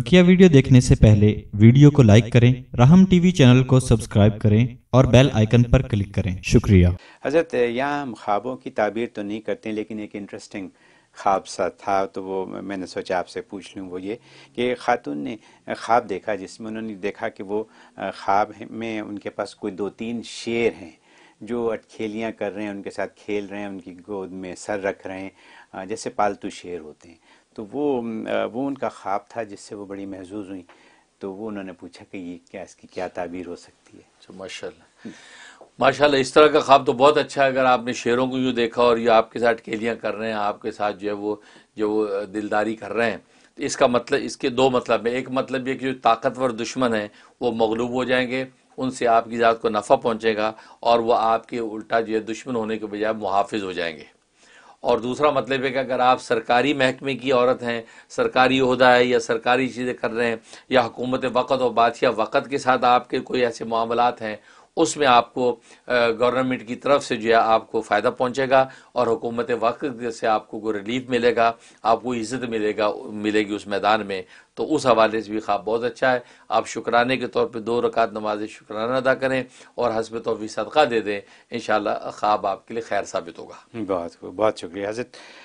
बकिया वीडियो देखने से पहले वीडियो को लाइक करें राहम टीवी चैनल को सब्सक्राइब करें और बेल आइकन पर क्लिक करें शुक्रिया हजरत यहाँ हम ख्वाबों की ताबीर तो नहीं करते लेकिन एक इंटरेस्टिंग ख्वाब सा था तो वो मैंने सोचा आपसे पूछ लूँ वो ये कि खातून ने ख्वाब देखा जिसमें उन्होंने देखा कि वो ख्वाब में उनके पास कोई दो तीन शेर हैं जो अटखेलियाँ कर रहे हैं उनके साथ खेल रहे हैं उनकी गोद में सर रख रहे हैं जैसे पालतू शेर होते हैं तो वो वो उनका ख्वाब था जिससे वो बड़ी महजूज हुई तो वो उन्होंने पूछा कि ये क्या इसकी क्या ताबीर हो सकती है माशा तो माशा इस तरह का ख्वाब तो बहुत अच्छा है अगर आपने शेरों को यूँ देखा और ये आपके साथ केलियाँ कर रहे हैं आपके साथ जो है वो जो वो दिलदारी कर रहे हैं तो इसका मतलब इसके दो मतलब है एक मतलब ये कि जो ताकतवर दुश्मन हैं वो मगलूब हो जाएंगे उनसे आपकी ज़ात को नफ़ा पहुँचेगा और वह आपके उल्टा जो है दुश्मन होने के बजाय मुहाफ़ हो जाएंगे और दूसरा मतलब है कि अगर आप सरकारी महकमे की औरत हैं सरकारी अहदा है या सरकारी चीज़ें कर रहे हैं या हुकूमत वक़्त और बादशाह वक़्त के साथ आपके कोई ऐसे मामला हैं उसमें आपको गवर्नमेंट की तरफ से जो है आपको फ़ायदा पहुंचेगा और हुकूमत वक्त से आपको को रिलीफ मिलेगा आपको इज़्ज़त मिलेगा मिलेगी उस मैदान में तो उस हवाले से भी ख्वाब बहुत अच्छा है आप शुक्राने के तौर पर दो रकात नमाज शुक्राना अदा करें और हसब तोफ़ी सदका दे दें इन ख्वाब आपके लिए खैर साबित होगा बहुत बहुत शुक्रिया हजरत